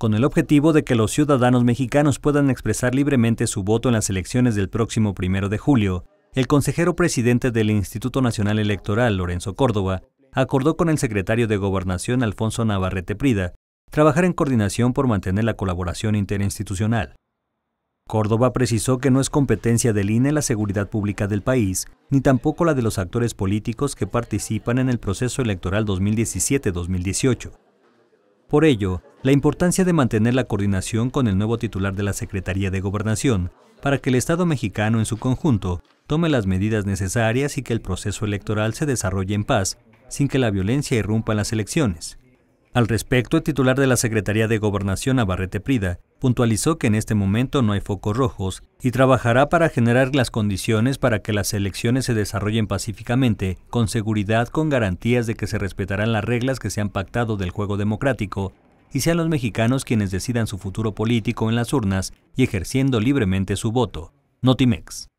con el objetivo de que los ciudadanos mexicanos puedan expresar libremente su voto en las elecciones del próximo primero de julio, el consejero presidente del Instituto Nacional Electoral, Lorenzo Córdoba, acordó con el secretario de Gobernación, Alfonso Navarrete Prida, trabajar en coordinación por mantener la colaboración interinstitucional. Córdoba precisó que no es competencia del INE la seguridad pública del país, ni tampoco la de los actores políticos que participan en el proceso electoral 2017-2018. Por ello, la importancia de mantener la coordinación con el nuevo titular de la Secretaría de Gobernación para que el Estado mexicano en su conjunto tome las medidas necesarias y que el proceso electoral se desarrolle en paz, sin que la violencia irrumpa en las elecciones. Al respecto, el titular de la Secretaría de Gobernación, Abarrete Prida, puntualizó que en este momento no hay focos rojos y trabajará para generar las condiciones para que las elecciones se desarrollen pacíficamente, con seguridad, con garantías de que se respetarán las reglas que se han pactado del juego democrático y sean los mexicanos quienes decidan su futuro político en las urnas y ejerciendo libremente su voto. Notimex.